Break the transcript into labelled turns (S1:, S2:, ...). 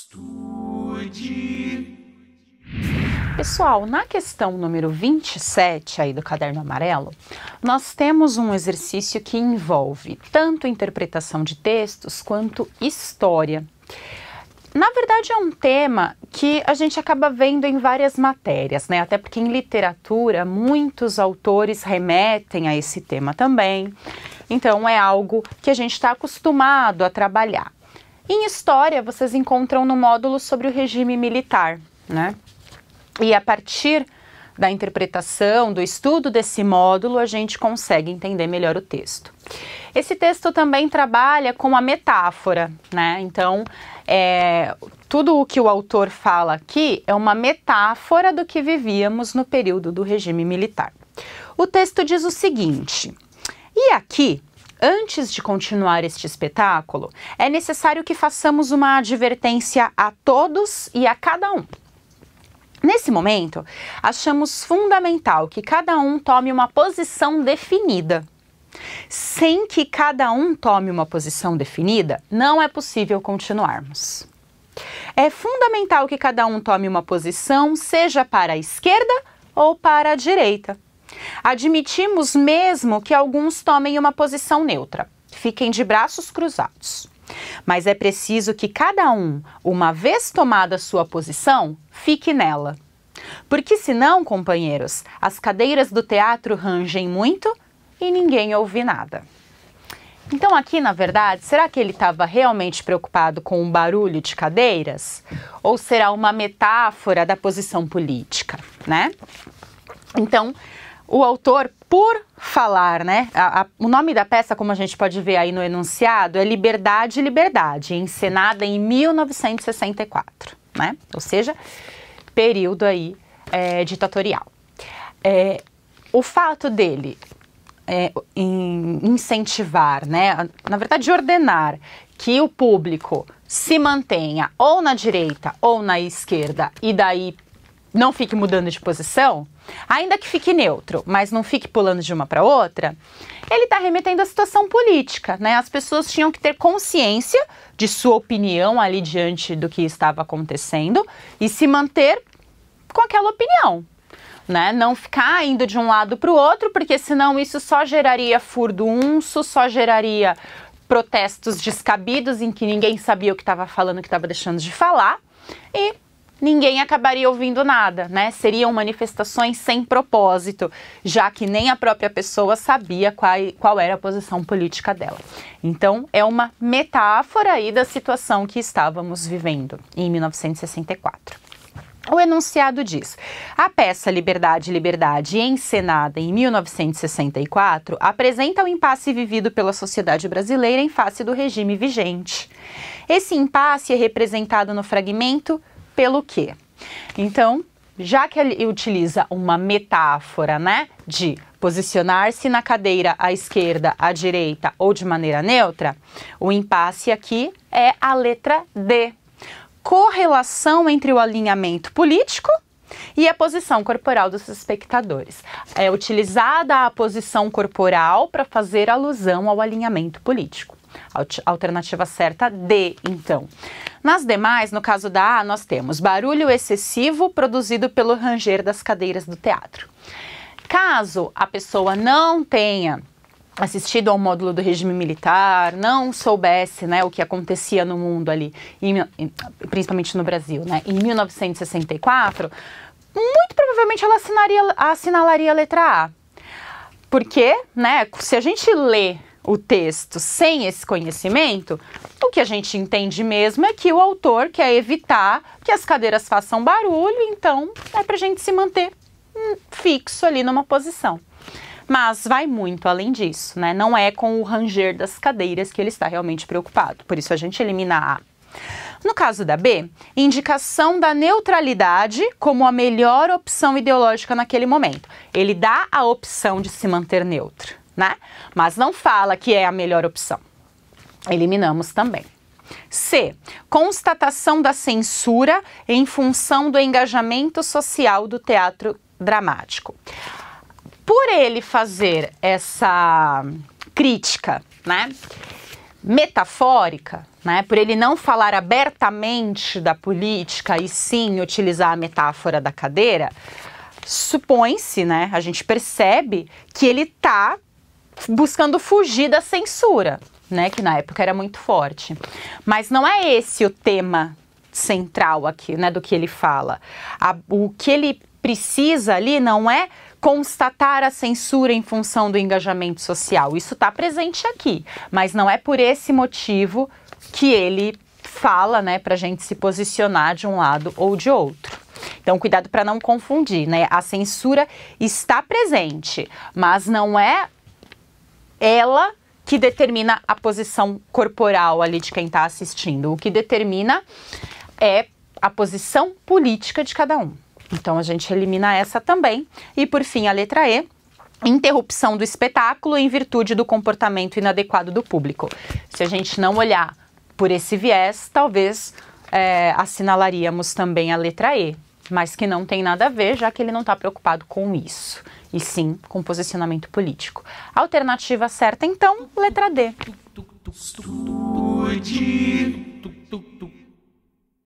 S1: Estude. Pessoal, na questão número 27 aí do caderno amarelo, nós temos um exercício que envolve tanto interpretação de textos quanto história. Na verdade, é um tema que a gente acaba vendo em várias matérias, né? Até porque em literatura muitos autores remetem a esse tema também. Então, é algo que a gente está acostumado a trabalhar. Em história, vocês encontram no módulo sobre o regime militar, né? E a partir da interpretação, do estudo desse módulo, a gente consegue entender melhor o texto. Esse texto também trabalha com a metáfora, né? Então, é, tudo o que o autor fala aqui é uma metáfora do que vivíamos no período do regime militar. O texto diz o seguinte: e aqui Antes de continuar este espetáculo, é necessário que façamos uma advertência a todos e a cada um. Nesse momento, achamos fundamental que cada um tome uma posição definida. Sem que cada um tome uma posição definida, não é possível continuarmos. É fundamental que cada um tome uma posição, seja para a esquerda ou para a direita. Admitimos mesmo que alguns tomem uma posição neutra, fiquem de braços cruzados. Mas é preciso que cada um, uma vez tomada sua posição, fique nela. Porque senão, companheiros, as cadeiras do teatro rangem muito e ninguém ouve nada. Então, aqui na verdade, será que ele estava realmente preocupado com o barulho de cadeiras? Ou será uma metáfora da posição política, né? Então, o autor por falar, né? A, a, o nome da peça, como a gente pode ver aí no enunciado, é Liberdade, Liberdade, encenada em 1964, né? Ou seja, período aí é, ditatorial. É, o fato dele é, incentivar, né? Na verdade, ordenar que o público se mantenha ou na direita ou na esquerda e daí não fique mudando de posição ainda que fique neutro, mas não fique pulando de uma para outra, ele está remetendo à situação política, né? As pessoas tinham que ter consciência de sua opinião ali diante do que estava acontecendo e se manter com aquela opinião, né? Não ficar indo de um lado para o outro, porque senão isso só geraria furdunço, só geraria protestos descabidos em que ninguém sabia o que estava falando, o que estava deixando de falar e ninguém acabaria ouvindo nada, né? Seriam manifestações sem propósito, já que nem a própria pessoa sabia qual, qual era a posição política dela. Então, é uma metáfora aí da situação que estávamos vivendo em 1964. O enunciado diz: a peça Liberdade, Liberdade, encenada em 1964, apresenta o um impasse vivido pela sociedade brasileira em face do regime vigente. Esse impasse é representado no fragmento pelo quê? Então, já que ele utiliza uma metáfora, né, de posicionar-se na cadeira à esquerda, à direita ou de maneira neutra, o impasse aqui é a letra D. Correlação entre o alinhamento político e a posição corporal dos espectadores. É utilizada a posição corporal para fazer alusão ao alinhamento político. Alternativa certa D, então. Nas demais, no caso da A, nós temos barulho excessivo produzido pelo ranger das cadeiras do teatro. Caso a pessoa não tenha assistido ao módulo do regime militar, não soubesse né, o que acontecia no mundo ali, em, principalmente no Brasil, né, em 1964, muito provavelmente ela assinaria, assinalaria a letra A. Porque, né, se a gente lê o texto sem esse conhecimento, o que a gente entende mesmo é que o autor quer evitar que as cadeiras façam barulho, então é para a gente se manter hum, fixo ali numa posição. Mas vai muito além disso, né? Não é com o ranger das cadeiras que ele está realmente preocupado. Por isso a gente elimina a No caso da B, indicação da neutralidade como a melhor opção ideológica naquele momento. Ele dá a opção de se manter neutro, né? Mas não fala que é a melhor opção. Eliminamos também. C. Constatação da censura em função do engajamento social do teatro dramático. Por ele fazer essa crítica, né? Metafórica, né? Por ele não falar abertamente da política e sim utilizar a metáfora da cadeira, supõe-se, né? A gente percebe que ele está buscando fugir da censura, né, que na época era muito forte. Mas não é esse o tema central aqui, né, do que ele fala. A, o que ele precisa ali não é constatar a censura em função do engajamento social. Isso está presente aqui, mas não é por esse motivo que ele fala, né, para a gente se posicionar de um lado ou de outro. Então, cuidado para não confundir, né? A censura está presente, mas não é ela que determina a posição corporal ali de quem está assistindo. O que determina é a posição política de cada um. Então a gente elimina essa também. E por fim, a letra E, interrupção do espetáculo em virtude do comportamento inadequado do público. Se a gente não olhar por esse viés, talvez é, assinalaríamos também a letra E, mas que não tem nada a ver, já que ele não está preocupado com isso e sim com posicionamento político. Alternativa certa, então, letra D. Estude.